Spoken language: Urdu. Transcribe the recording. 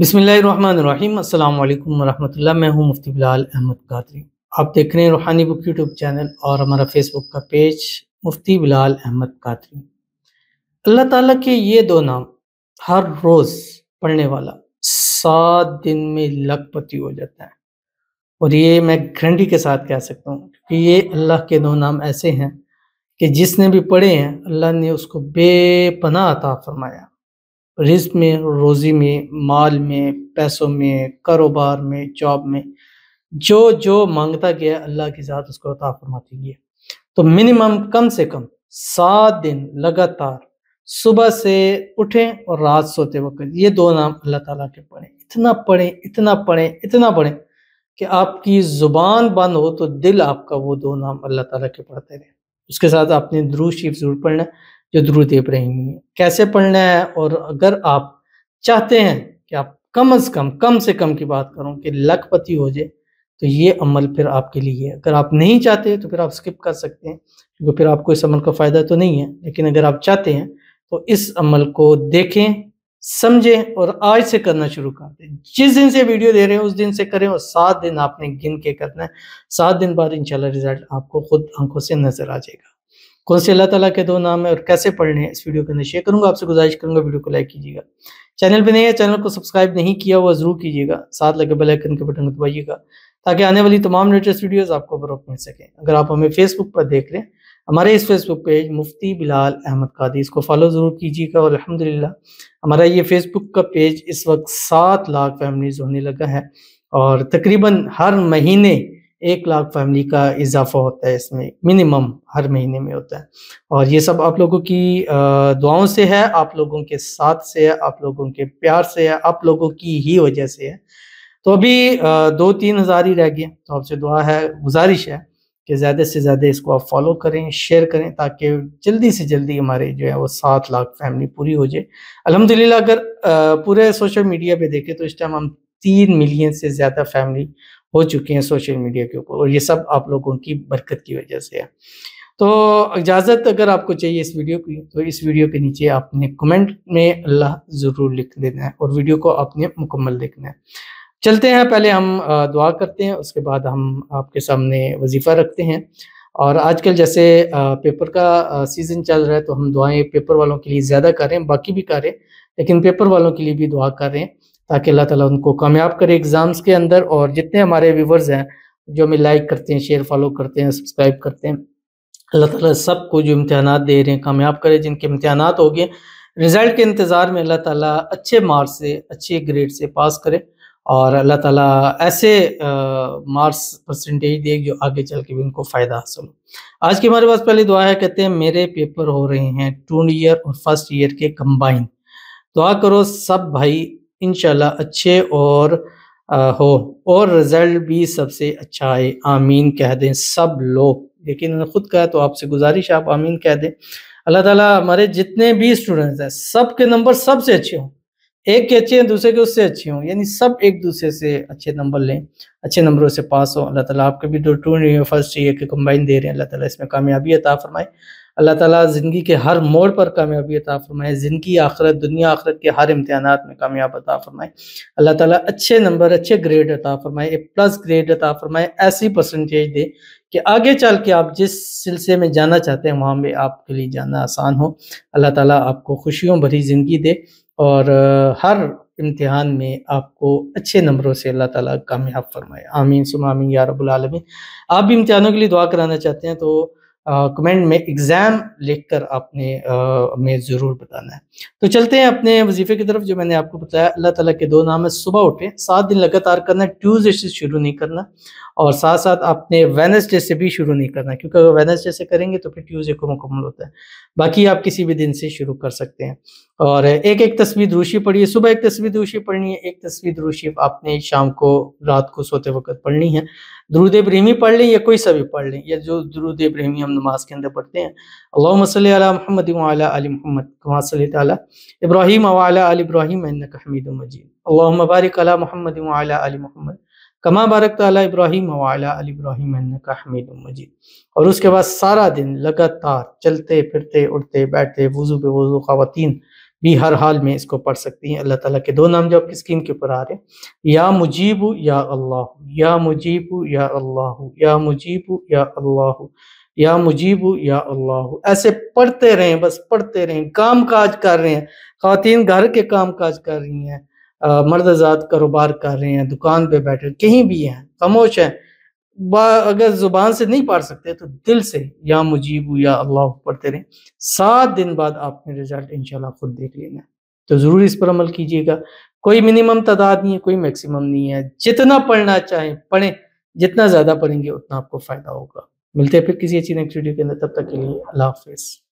بسم اللہ الرحمن الرحیم السلام علیکم ورحمۃ اللہ میں ہوں مفتی بلال احمد قادری آپ دیکھ رہے ہیں روحانی بک یوٹیوب چینل اور ہمارا فیس بک کا پیج مفتی بلال احمد قادری اللہ تعالیٰ کے یہ دو نام ہر روز پڑھنے والا سات دن میں لکھ پتی ہو جاتا ہے اور یہ میں گرینڈی کے ساتھ کہہ سکتا ہوں کہ یہ اللہ کے دو نام ایسے ہیں کہ جس نے بھی پڑھے ہیں اللہ نے اس کو بے پناہ عطا فرمایا رزق میں روزی میں مال میں پیسوں میں کاروبار میں جاب میں جو جو مانگتا گیا اللہ کی ذات اس کو عطا فرماتی گیا تو منیمم کم سے کم سات دن لگاتار صبح سے اٹھیں اور رات سوتے وقت یہ دو نام اللہ تعالیٰ کے پڑھیں اتنا پڑھیں اتنا پڑھیں اتنا پڑھیں کہ آپ کی زبان بند ہو تو دل آپ کا وہ دو نام اللہ تعالیٰ کے پڑھتے رہے اس کے ساتھ آپ نے دروش شریف ضرور پڑھنا ہے جو درود ابراہیمی ہے کیسے پڑھنا ہے اور اگر آپ چاہتے ہیں کہ آپ کم از کم کم سے کم کی بات کروں کہ لکھ پتی ہو جائے تو یہ عمل پھر آپ کے لیے اگر آپ نہیں چاہتے تو پھر آپ سکپ کر سکتے ہیں کیونکہ پھر آپ کو اس عمل کا فائدہ تو نہیں ہے لیکن اگر آپ چاہتے ہیں تو اس عمل کو دیکھیں سمجھیں اور آج سے کرنا شروع کر دیں جس دن سے ویڈیو دے رہے ہیں اس دن سے کریں اور سات دن آپ نے گن کے کرنا ہے سات دن بعد انشاءاللہ ریزلٹ رزلٹ آپ کو خود آنکھوں سے نظر آ جائے گا کون سے اللہ تعالیٰ کے دو نام ہیں اور کیسے پڑھنے ہیں اس ویڈیو کے اندر شیئر کروں گا آپ سے گزارش کروں گا ویڈیو کو لائک کیجیے گا چینل پہ نہیں ہے چینل کو سبسکرائب نہیں کیا ہوا ضرور کیجیے گا ساتھ لگے بیل آئکن کے بٹن دبائیے گا تاکہ آنے والی تمام لیٹسٹ ویڈیوز آپ کو بروک مل سکیں اگر آپ ہمیں فیس بک پر دیکھ لیں ہمارے اس Facebook page Mufti Bilal Ahmed Qadri اس کو فالو ضرور کیجیے گا اور الحمد للہ ہمارا یہ فیس بک کا پیج اس وقت سات لاکھ فیملیز ہونے لگا ہے اور تقریباً ہر مہینے ایک لاکھ فیملی کا اضافہ ہوتا ہے اس میں منیمم ہر مہینے میں ہوتا ہے اور یہ سب آپ لوگوں کی دعاؤں سے ہے آپ لوگوں کے ساتھ سے ہے آپ لوگوں کے پیار سے ہے آپ لوگوں کی ہی وجہ سے ہے تو ابھی دو تین ہزار ہی رہ گئے تو آپ سے دعا ہے گزارش ہے کہ زیادہ سے زیادہ اس کو آپ فالو کریں شیئر کریں تاکہ جلدی سے جلدی ہمارے جو ہے وہ سات لاکھ فیملی پوری ہو جائے الحمدللہ اگر پورے سوشل میڈیا پہ دیکھیں تو اس ٹائم ہم تین ملین سے زیادہ فیملی ہو چکے ہیں سوشل میڈیا کے اوپر اور یہ سب آپ لوگوں کی برکت کی وجہ سے ہے تو اجازت اگر آپ کو چاہیے اس ویڈیو کی تو اس ویڈیو کے نیچے آپ نے کمنٹ میں اللہ ضرور لکھ دینا ہے اور ویڈیو کو آپ نے مکمل دیکھنا ہے چلتے ہیں پہلے ہم دعا کرتے ہیں اس کے بعد ہم آپ کے سامنے وظیفہ رکھتے ہیں اور آج کل جیسے پیپر کا سیزن چل رہا ہے تو ہم دعائیں پیپر والوں کے لیے زیادہ کر رہے ہیں باقی بھی کر رہے ہیں لیکن پیپر والوں کے لیے بھی دعا کر رہے ہیں تاکہ اللہ تعالیٰ ان کو کامیاب کرے اگزامز کے اندر اور جتنے ہمارے ویورز ہیں جو ہمیں لائک کرتے ہیں شیئر فالو کرتے ہیں سبسکرائب کرتے ہیں اللہ تعالیٰ سب کو جو امتحانات دے رہے ہیں کامیاب کرے جن کے امتحانات ہو گئے ریزلٹ کے انتظار میں اللہ تعالیٰ اچھے مارکس سے اچھے گریڈ سے پاس کرے اور اللہ تعالیٰ ایسے مارکس پرسنٹیج دے جو آگے چل کے بھی ان کو فائدہ حاصل ہو آج کی ہمارے پاس پہلے دعا ہے کہتے ہیں میرے پیپر ہو رہے ہیں ٹون ایئر اور فرسٹ ایئر کے کمبائن دعا کرو سب بھائی انشاءاللہ اچھے اور ہو اور رزلٹ بھی سب سے اچھا آئے آمین کہہ دیں سب لوگ لیکن انہوں نے خود کہا تو آپ سے گزارش آپ آمین کہہ دیں اللہ تعالیٰ ہمارے جتنے بھی اسٹوڈنٹس ہیں سب کے نمبر سب سے اچھے ہوں ایک کے اچھے ہیں دوسرے کے اس سے اچھے ہوں یعنی سب ایک دوسرے سے اچھے نمبر لیں اچھے نمبروں سے پاس ہوں اللہ تعالیٰ آپ کے بھی دو ٹو فرسٹ کمبائن دے رہے ہیں اللہ تعالیٰ اس میں کامیابی عطا فرمائے اللہ تعالیٰ زندگی کے ہر موڑ پر کامیابی عطا فرمائے زندگی آخرت دنیا آخرت کے ہر امتحانات میں کامیاب عطا فرمائے اللہ تعالیٰ اچھے نمبر اچھے گریڈ عطا فرمائے پلس گریڈ عطا فرمائے ایسی پرسنٹیج دے کہ آگے چل کے آپ جس سلسلے میں جانا چاہتے ہیں وہاں پہ آپ کے لیے جانا آسان ہو اللہ تعالیٰ آپ کو خوشیوں بھری زندگی دے اور ہر امتحان میں آپ کو اچھے نمبروں سے اللہ تعالیٰ کامیاب فرمائے آمین سم آمین یا رب العالمین آپ بھی امتحانوں کے لیے دعا کرانا چاہتے ہیں تو کمنٹ میں ایگزام لکھ کر آپ نے ضرور بتانا ہے تو چلتے ہیں اپنے وظیفے کی طرف جو میں نے آپ کو بتایا اللہ تعالیٰ کے دو نام ہے صبح اٹھیں سات دن لگاتار کرنا ہے ٹیوزڈے سے شروع نہیں کرنا اور ساتھ ساتھ آپ نے وینسڈے سے بھی شروع نہیں کرنا کیونکہ وینسڈے سے کریں گے تو پھر ٹیوزڈے کو مکمل ہوتا ہے باقی آپ کسی بھی دن سے شروع کر سکتے ہیں اور ایک ایک تصویر روشی پڑھیے ہے صبح ایک تصویر روشی پڑھنی ہے ایک تصویر روشی آپ نے شام کو رات کو سوتے وقت پڑھنی ہے درود ابراہیمی پڑھ لیں یا کوئی سا بھی پڑھ لیں یا جو درود ابراہیمی ہم نماز کے اندر پڑھتے ہیں اللہم صلی علی محمد و علی علی محمد کما صلی تعالی ابراہیم و علی علی ابراہیم انکا حمید و مجید اللہم بارک علی محمد و علی علی محمد کما بارک تعالی ابراہیم و علی علی ابراہیم انکا حمید و مجید اور اس کے بعد سارا دن لگتار چلتے پھرتے اڑتے بیٹھتے وضو بے وضو خواتین بھی ہر حال میں اس کو پڑھ سکتی ہیں اللہ تعالیٰ کے دو نام جو آپ کی سکین کے اوپر آ رہے ہیں یا مجیبو یا اللہ یا مجیبو یا اللہ یا مجیبو یا اللہ یا مجیب یا اللہ ایسے پڑھتے رہیں بس پڑھتے رہیں کام کاج کر رہے ہیں خواتین گھر کے کام کاج کر رہی ہیں مرد ذات کاروبار کر رہے ہیں دکان پہ بیٹھے کہیں بھی ہیں خاموش ہیں اگر زبان سے نہیں پڑھ سکتے تو دل سے یا مجیب یا اللہ پڑھتے رہیں سات دن بعد آپ نے رزلٹ ان شاء اللہ خود دیکھ لینا تو ضرور اس پر عمل کیجیے گا کوئی منیمم تعداد نہیں ہے کوئی میکسیمم نہیں ہے جتنا پڑھنا چاہیں پڑھیں جتنا زیادہ پڑھیں گے اتنا آپ کو فائدہ ہوگا ملتے ہیں پھر کسی اچھی نیکسٹ ویڈیو کے اندر تب تک کے لیے اللہ حافظ